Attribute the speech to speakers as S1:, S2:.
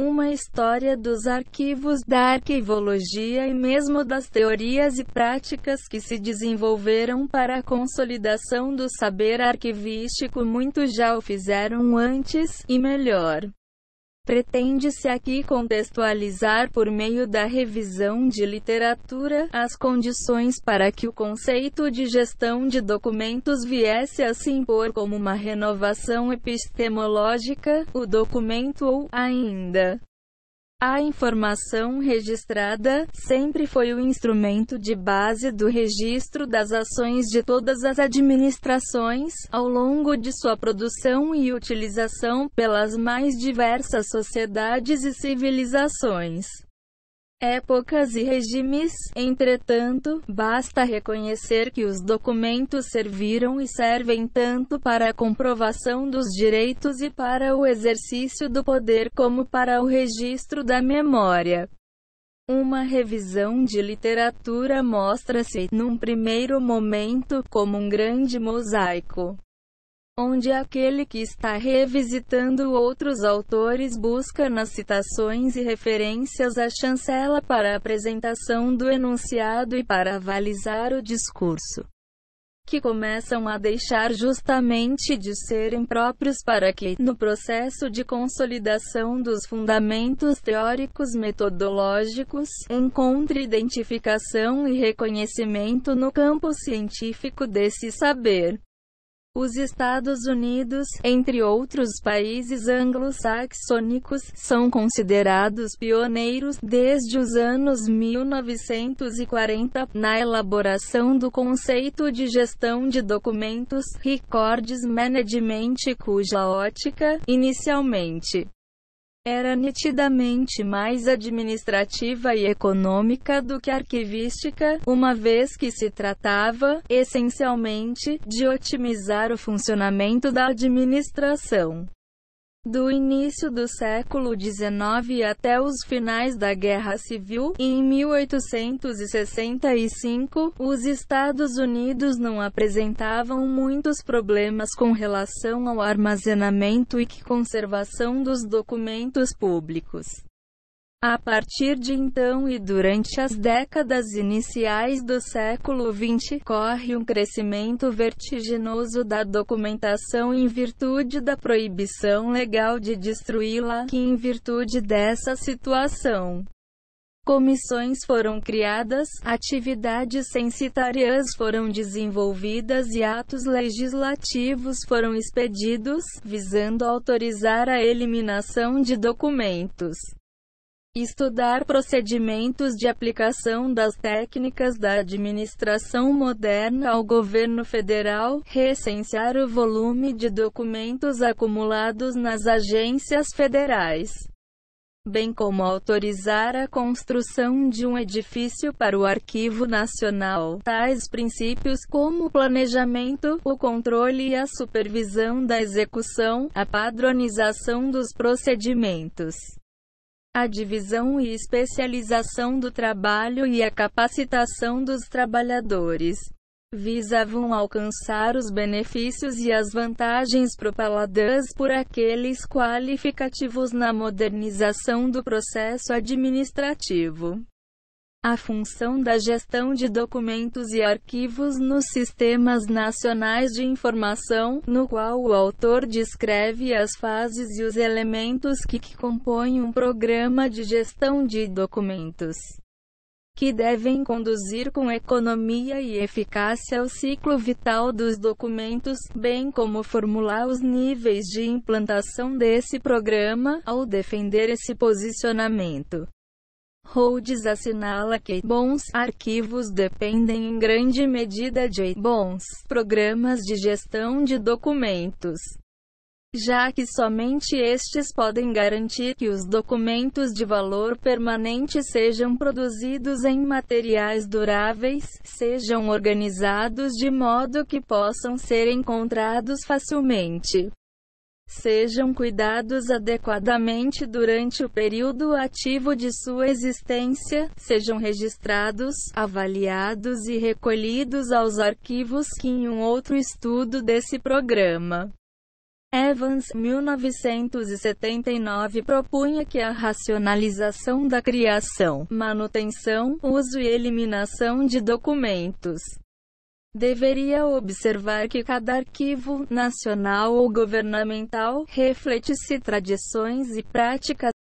S1: Uma história dos arquivos da arquivologia e mesmo das teorias e práticas que se desenvolveram para a consolidação do saber arquivístico, muitos já o fizeram antes e melhor. Pretende-se aqui contextualizar, por meio da revisão de literatura, as condições para que o conceito de gestão de documentos viesse a se impor como uma renovação epistemológica, o documento ou, ainda, a informação registrada sempre foi o instrumento de base do registro das ações de todas as administrações, ao longo de sua produção e utilização pelas mais diversas sociedades e civilizações épocas e regimes. Entretanto, basta reconhecer que os documentos serviram e servem tanto para a comprovação dos direitos e para o exercício do poder como para o registro da memória. Uma revisão de literatura mostra-se, num primeiro momento, como um grande mosaico onde aquele que está revisitando outros autores busca nas citações e referências a chancela para a apresentação do enunciado e para avalizar o discurso, que começam a deixar justamente de serem próprios para que, no processo de consolidação dos fundamentos teóricos metodológicos, encontre identificação e reconhecimento no campo científico desse saber. Os Estados Unidos, entre outros países anglo-saxônicos, são considerados pioneiros, desde os anos 1940, na elaboração do conceito de gestão de documentos, recordes management cuja ótica, inicialmente, era nitidamente mais administrativa e econômica do que arquivística, uma vez que se tratava, essencialmente, de otimizar o funcionamento da administração do início do século XIX até os finais da Guerra Civil, em 1865, os Estados Unidos não apresentavam muitos problemas com relação ao armazenamento e conservação dos documentos públicos. A partir de então e durante as décadas iniciais do século XX, corre um crescimento vertiginoso da documentação em virtude da proibição legal de destruí-la, que em virtude dessa situação Comissões foram criadas, atividades censitárias foram desenvolvidas e atos legislativos foram expedidos, visando autorizar a eliminação de documentos Estudar procedimentos de aplicação das técnicas da administração moderna ao governo federal, recensear o volume de documentos acumulados nas agências federais, bem como autorizar a construção de um edifício para o Arquivo Nacional. Tais princípios como o planejamento, o controle e a supervisão da execução, a padronização dos procedimentos a divisão e especialização do trabalho e a capacitação dos trabalhadores visavam alcançar os benefícios e as vantagens propaladas por aqueles qualificativos na modernização do processo administrativo. A função da gestão de documentos e arquivos nos sistemas nacionais de informação, no qual o autor descreve as fases e os elementos que, que compõem um programa de gestão de documentos, que devem conduzir com economia e eficácia o ciclo vital dos documentos, bem como formular os níveis de implantação desse programa, ao defender esse posicionamento. Rhodes assinala que bons arquivos dependem em grande medida de bons programas de gestão de documentos, já que somente estes podem garantir que os documentos de valor permanente sejam produzidos em materiais duráveis, sejam organizados de modo que possam ser encontrados facilmente sejam cuidados adequadamente durante o período ativo de sua existência, sejam registrados, avaliados e recolhidos aos arquivos que em um outro estudo desse programa. Evans, 1979, propunha que a racionalização da criação, manutenção, uso e eliminação de documentos deveria observar que cada arquivo, nacional ou governamental, reflete-se tradições e práticas